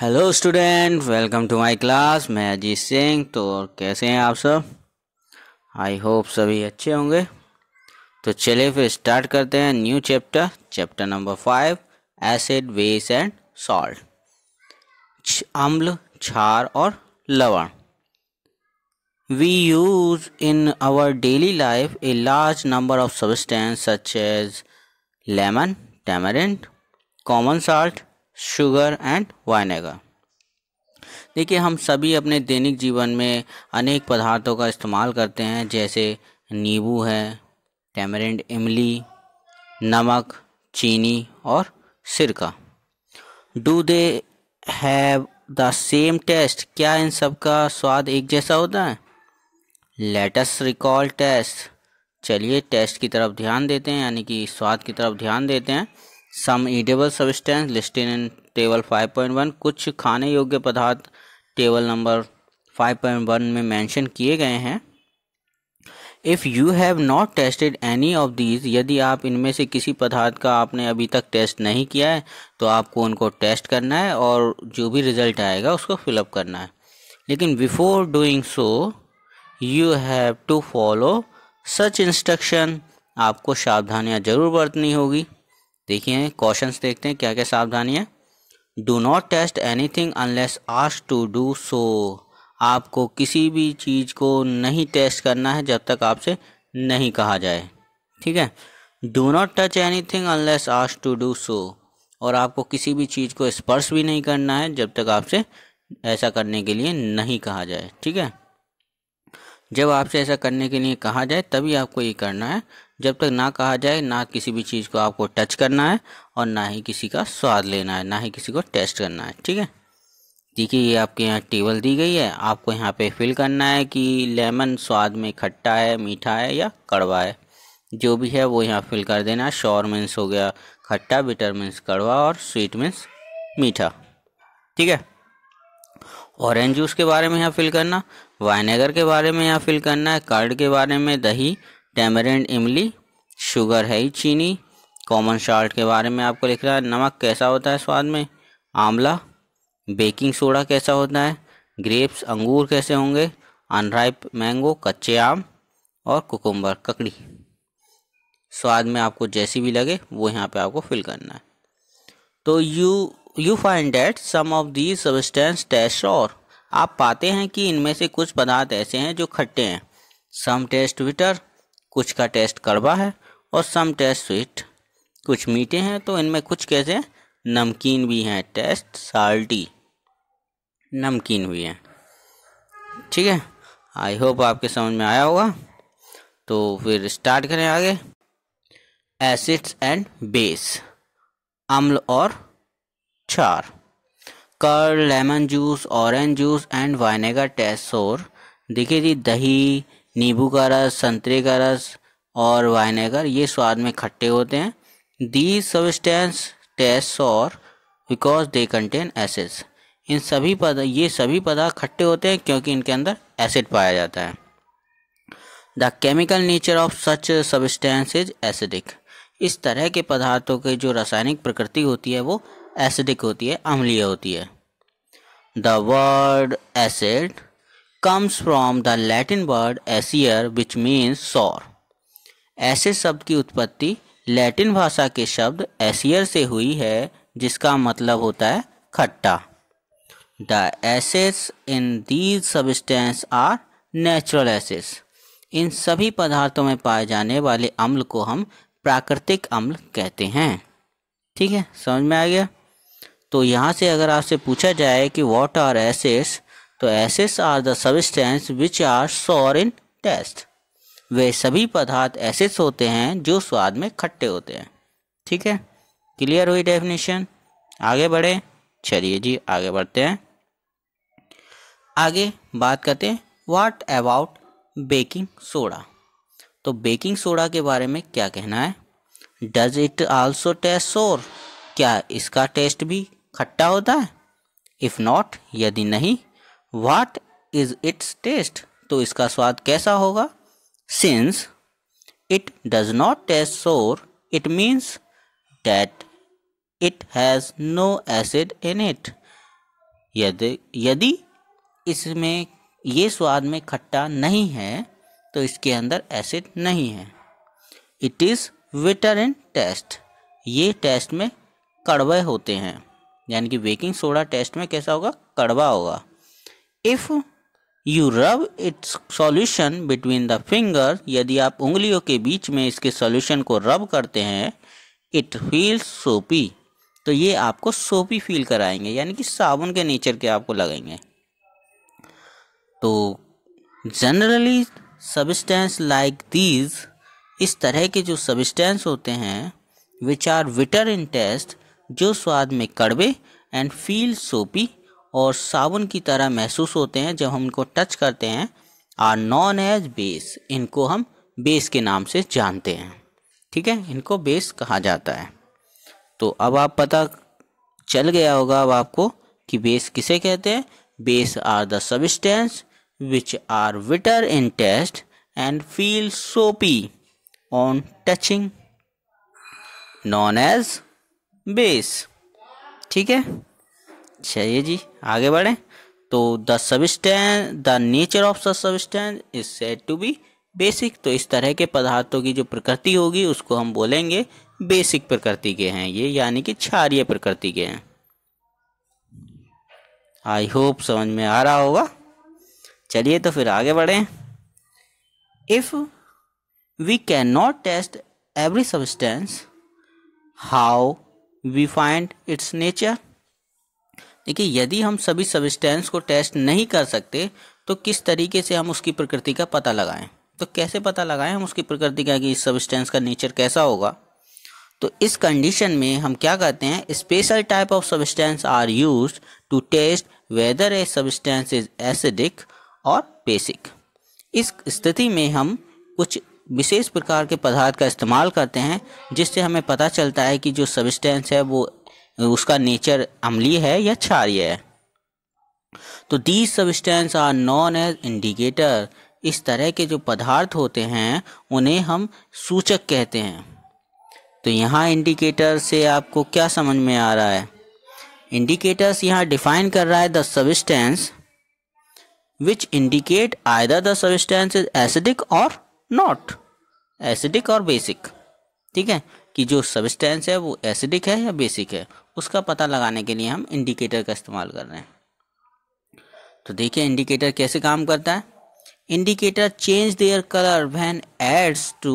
hello student welcome to my class मैं अजीत सिंह तो कैसे हैं आप सब आई होप सभी अच्छे होंगे तो चलिए फिर स्टार्ट करते हैं new chapter chapter number five acid base and salt अम्ल क्षार और लवण we use in our daily life a large number of substance such as lemon tamarind common salt sugar and vinegar देखिए हम सभी अपने दैनिक जीवन में अनेक पदार्थों का इस्तेमाल करते हैं जैसे नींबू है टेमरेंड इमली नमक चीनी और सिरका do they have the same taste क्या इन सब का स्वाद एक जैसा होता है लेटस रिकॉल टेस्ट चलिए टेस्ट की तरफ ध्यान देते हैं यानी कि स्वाद की तरफ ध्यान देते हैं some edible substance listed in table 5.1 कुछ खाने योग्य पदार्थ टेबल नंबर 5.1 में मेंशन किए गए हैं if you have not tested any of these यदि आप इनमें से किसी पदार्थ का आपने अभी तक टेस्ट नहीं किया है तो आपको उनको टेस्ट करना है और जो भी रिज़ल्ट आएगा उसको फिलअप करना है लेकिन before doing so you have to follow such instruction आपको सावधानियाँ ज़रूर बरतनी होगी देखिए क्वेश्चंस देखते हैं क्या क्या सावधानी है do not taste anything unless asked to do so आपको किसी भी चीज़ को नहीं टेस्ट करना है जब तक आपसे नहीं कहा जाए ठीक है do not touch anything unless आज टू डू सो और आपको किसी भी चीज़ को स्पर्श भी नहीं करना है जब तक आपसे ऐसा करने के लिए नहीं कहा जाए ठीक है जब आपसे ऐसा करने के लिए कहा जाए तभी आपको ये करना है जब तक ना कहा जाए ना किसी भी चीज़ को आपको टच करना है और ना ही किसी का स्वाद लेना है ना ही किसी को टेस्ट करना है ठीक है देखिए ये आपके यहाँ टेबल दी गई है आपको यहाँ पे फिल करना है कि लेमन स्वाद में खट्टा है मीठा है या कड़वा है जो भी है वो यहाँ फिल कर देना शॉर मीन्स हो गया खट्टा बिटर मीन्स कड़वा और स्वीट मीन्स मीठा ठीक है ऑरेंज जूस के बारे में यहाँ फिल करना वाइनेगर के बारे में यहाँ फिल करना है कर्ड के बारे में दही टेमरेंड इमली शुगर है ही चीनी कॉमन शाल्ट के बारे में आपको लिख रहा है नमक कैसा होता है स्वाद में आंवला बेकिंग सोडा कैसा होता है ग्रेप्स अंगूर कैसे होंगे अनराइप मैंगो कच्चे आम और कुकुम्बर ककड़ी स्वाद में आपको जैसी भी लगे वो यहाँ पे आपको फिल करना है तो you you find that some of the substance taste और आप पाते हैं कि इनमें से कुछ पदार्थ ऐसे हैं जो खट्टे हैं सम टेस्ट विटर कुछ का टेस्ट कड़वा है और सम टेस्ट स्वीट कुछ मीठे हैं तो इनमें कुछ कैसे नमकीन भी हैं टेस्ट साल्टी नमकीन भी हैं ठीक है आई होप आपके समझ में आया होगा तो फिर स्टार्ट करें आगे एसिड्स एंड बेस अम्ल और चार कर lemon juice orange juice and vinegar taste sour देखिए जी दही नींबू का रस संतरे का रस और वाइनेगर ये स्वाद में खट्टे होते हैं दी सबस्टेंस टेस्ट और बिकॉज दे कंटेन एसिड्स इन सभी पद ये सभी पदार्थ खट्टे होते हैं क्योंकि इनके अंदर एसिड पाया जाता है the chemical nature of such substance is acidic इस तरह के पदार्थों के जो रासायनिक प्रकृति होती है वो एसिडिक होती है अम्लीय होती है the word acid comes from the Latin word acere which means sour ऐसे शब्द की उत्पत्ति लैटिन भाषा के शब्द एसियर से हुई है जिसका मतलब होता है खट्टा the assess in these substance are natural assess इन सभी पदार्थों में पाए जाने वाले अम्ल को हम प्राकृतिक अम्ल कहते हैं ठीक है समझ में आ गया तो यहाँ से अगर आपसे पूछा जाए कि वॉट आर एसेस तो ऐसे are the substance which are sour in test वे सभी पदार्थ ऐसे होते हैं जो स्वाद में खट्टे होते हैं ठीक है क्लियर हुई डेफिनेशन आगे बढ़े चलिए जी आगे बढ़ते हैं आगे बात करते हैं वाट अबाउट बेकिंग सोडा तो बेकिंग सोडा के बारे में क्या कहना है डज इट आल्सो टेस्ट सोर क्या इसका टेस्ट भी खट्टा होता है इफ़ नॉट यदि नहीं वाट इज इट्स टेस्ट तो इसका स्वाद कैसा होगा since it does not taste sour it means that it has no acid in it यदि यदि इसमें ये स्वाद में खट्टा नहीं है तो इसके अंदर एसिड नहीं है it is bitter in taste ये टेस्ट में कड़वे होते हैं यानी कि बेकिंग सोडा टेस्ट में कैसा होगा कड़वा होगा if you rub its solution between the finger यदि आप उंगलियों के बीच में इसके सॉल्यूशन को रब करते हैं इट फील्स सोपी तो ये आपको सोपी फील कराएंगे यानी कि साबुन के नेचर के आपको लगेंगे तो जनरली सबिस्टेंस लाइक दीज इस तरह के जो सब्सटेंस होते हैं विच आर विटर इन टेस्ट जो स्वाद में कड़वे एंड फील सोपी और साबुन की तरह महसूस होते हैं जब हम इनको टच करते हैं आर नॉन एज बेस इनको हम बेस के नाम से जानते हैं ठीक है इनको बेस कहा जाता है तो अब आप पता चल गया होगा अब आपको कि बेस किसे कहते हैं base are the substance which are bitter in taste and feel soapy on touching known as base ठीक है चलिए जी आगे बढ़ें तो the substance the nature of the is said to be basic तो इस तरह के पदार्थों की जो प्रकृति होगी उसको हम बोलेंगे बेसिक प्रकृति के हैं ये यानी कि क्षारिय प्रकृति के हैं आई होप समझ में आ रहा होगा चलिए तो फिर आगे बढ़ें if we can not taste every substance how we find its nature देखिए यदि हम सभी सब्सटेंस को टेस्ट नहीं कर सकते तो किस तरीके से हम उसकी प्रकृति का पता लगाएं तो कैसे पता लगाएं हम उसकी प्रकृति का कि इस सब्सटेंस का नेचर कैसा होगा तो इस कंडीशन में हम क्या कहते हैं special type of substance are used to test whether a substance is acidic or basic इस स्थिति में हम कुछ विशेष प्रकार के पदार्थ का इस्तेमाल करते हैं जिससे हमें पता चलता है कि जो सब्सटेंस है वो उसका नेचर अम्लीय है या क्षारीय है तो these substance are known as indicator इस तरह के जो पदार्थ होते हैं उन्हें हम सूचक कहते हैं तो यहाँ इंडिकेटर से आपको क्या समझ में आ रहा है इंडिकेटर्स यहाँ डिफाइन कर रहा है the substance which indicate either the substance is acidic or not acidic or basic ठीक है कि जो सबिस्टेंस है वो एसिडिक है या बेसिक है उसका पता लगाने के लिए हम इंडिकेटर का इस्तेमाल कर रहे हैं तो देखिए इंडिकेटर कैसे काम करता है indicator change their colour when adds to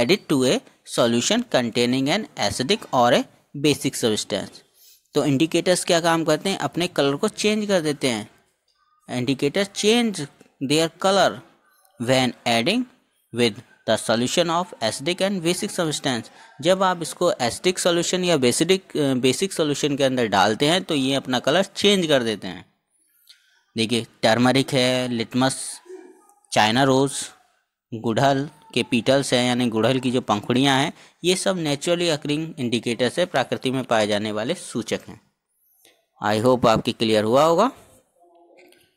added to a solution containing an acidic or a basic substance तो इंडिकेटर्स क्या काम करते हैं अपने कलर को चेंज कर देते हैं indicator change their colour when adding with the solution of acidic and basic substance जब आप इसको एसिडिक सोल्यूशन या बेसिडिक बेसिक सोल्यूशन के अंदर डालते हैं तो ये अपना कलर चेंज कर देते हैं देखिए टर्मरिक है लिटमस चाइना रोज़ गुड़हल के पीटल्स हैं यानी गुड़हल की जो पंखुड़ियाँ हैं ये सब नेचुरली अक्रिंग इंडिकेटर्स है प्रकृति में पाए जाने वाले सूचक हैं आई होप आपकी क्लियर हुआ होगा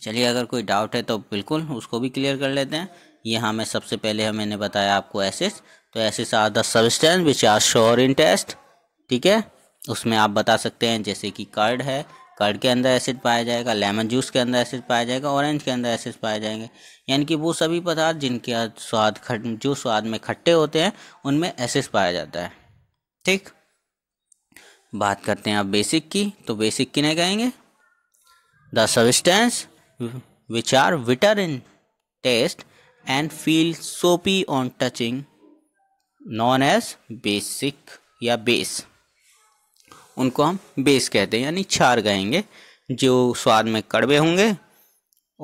चलिए अगर कोई डाउट है तो बिल्कुल उसको भी क्लियर कर लेते हैं यहाँ में सबसे पहले हाँ, मैंने बताया आपको एसिस तो acids are the substance which are sour in taste ठीक है उसमें आप बता सकते हैं जैसे कि कर्ड है कर्ड के अंदर एसिड पाया जाएगा लेमन जूस के अंदर एसिड पाया जाएगा ऑरेंज के अंदर एसिड पाए जाएंगे यानी कि वो सभी पदार्थ जिनके स्वाद खट जो स्वाद में खट्टे होते हैं उनमें एसिड पाया जाता है ठीक बात करते हैं आप बेसिक की तो बेसिक किने कहेंगे the substance which are bitter in taste and feel soapy on touching known as basic या बेस उनको हम बेस कहते हैं यानी छार कहेंगे जो स्वाद में कड़वे होंगे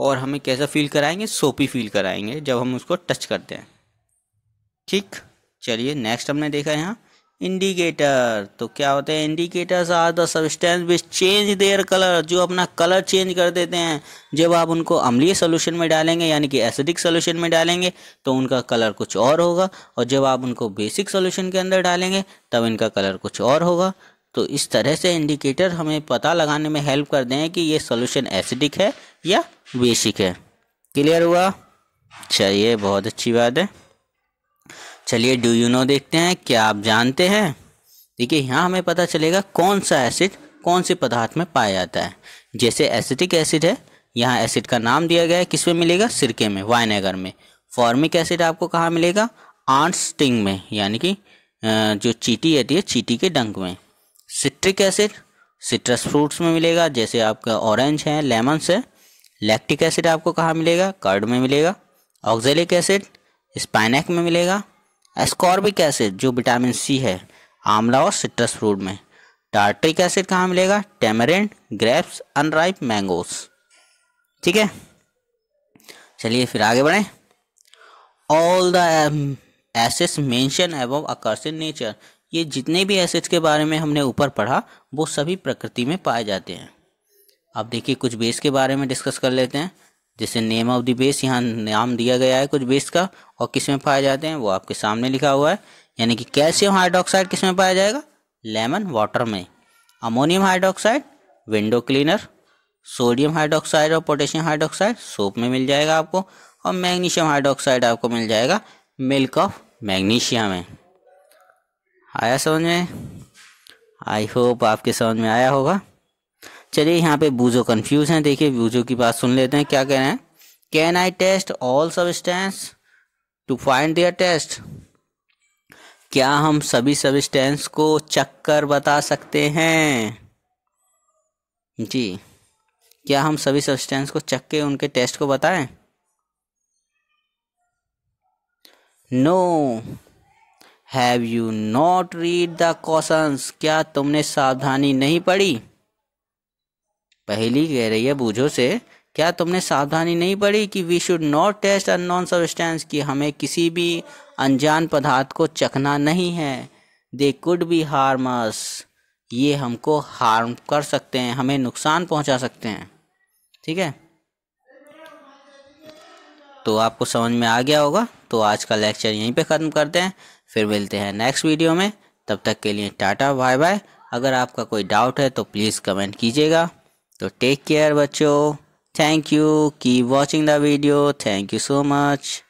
और हमें कैसा फील कराएंगे सोपी फील कराएंगे जब हम उसको टच करते हैं ठीक चलिए नेक्स्ट हमने देखा यहाँ इंडिकेटर तो क्या होते हैं indicators are the substance which change their colour जो अपना कलर चेंज कर देते हैं जब आप उनको अम्लीय सोल्यूशन में डालेंगे यानी कि एसिडिक सोल्यूशन में डालेंगे तो उनका कलर कुछ और होगा और जब आप उनको बेसिक सोल्यूशन के अंदर डालेंगे तब इनका कलर कुछ और होगा तो इस तरह से इंडिकेटर हमें पता लगाने में हेल्प कर दें कि ये सोल्यूशन एसिडिक है या बेसिक है क्लियर हुआ चलिए बहुत अच्छी बात है चलिए डू यू नो देखते हैं क्या आप जानते हैं देखिए यहाँ हमें पता चलेगा कौन सा एसिड कौन से पदार्थ में पाया जाता है जैसे एसिटिक एसिड है यहाँ एसिड का नाम दिया गया है किस में मिलेगा सिरके में वाइनेगर में फॉर्मिक एसिड आपको कहाँ मिलेगा आंट स्टिंग में यानी कि जो चीटी रहती है चीटी के डंक में सिट्रिक एसिड सिट्रस फ्रूट्स में मिलेगा जैसे आपका ऑरेंज है लेमनस है लैक्टिक एसिड आपको कहाँ मिलेगा कर्ड में मिलेगा ऑक्जेलिक एसिड स्पाइनैक में मिलेगा एस्कॉर्बिक एसिड जो विटामिन सी है आमला और सिट्रस फ्रूट में टार्ट्रिक एसिड कहाँ मिलेगा टेमरिन ग्रेप्स अनराइप मैंगोस ठीक है चलिए फिर आगे बढ़ें all the acids mention above occurs in nature ये जितने भी एसिड्स के बारे में हमने ऊपर पढ़ा वो सभी प्रकृति में पाए जाते हैं अब देखिए कुछ बेस के बारे में डिस्कस कर लेते हैं जैसे नेम ऑफ द बेस यहाँ नाम दिया गया है कुछ बेस का और किस में पाए जाते हैं वो आपके सामने लिखा हुआ है यानी कि कैल्शियम हाइड्रोक्साइड किस में पाया जाएगा लेमन वाटर में ammonium hydroxide window cleaner sodium hydroxide और पोटेशियम हाइड्रोक्साइड सोप में मिल जाएगा आपको और मैग्नीशियम हाइड्रोक्साइड आपको मिल जाएगा मिल्क ऑफ मैग्नीशिया में आया समझ में आई होप आपके समझ में आया होगा चलिए यहाँ पे बूजो कंफ्यूज हैं देखिए बूजो की बात सुन लेते हैं क्या कह रहे हैं can I taste all substance to find their taste क्या हम सभी सबस्टेंस को चक्कर बता सकते हैं जी क्या हम सभी सब्सटेंस को चख के उनके टेस्ट को बताएं no have you not read the question क्या तुमने सावधानी नहीं पढ़ी पहली कह रही है बूझो से क्या तुमने सावधानी नहीं पड़ी कि we should not taste unknown substance कि हमें किसी भी अनजान पदार्थ को चखना नहीं है दे कुड बी हार्मस ये हमको हार्म कर सकते हैं हमें नुकसान पहुंचा सकते हैं ठीक है तो आपको समझ में आ गया होगा तो आज का लेक्चर यहीं पे ख़त्म करते हैं फिर मिलते हैं नेक्स्ट वीडियो में तब तक के लिए टाटा बाय बाय अगर आपका कोई डाउट है तो प्लीज़ कमेंट कीजिएगा तो टेक केयर बच्चों thank you keep watching the video thank you so much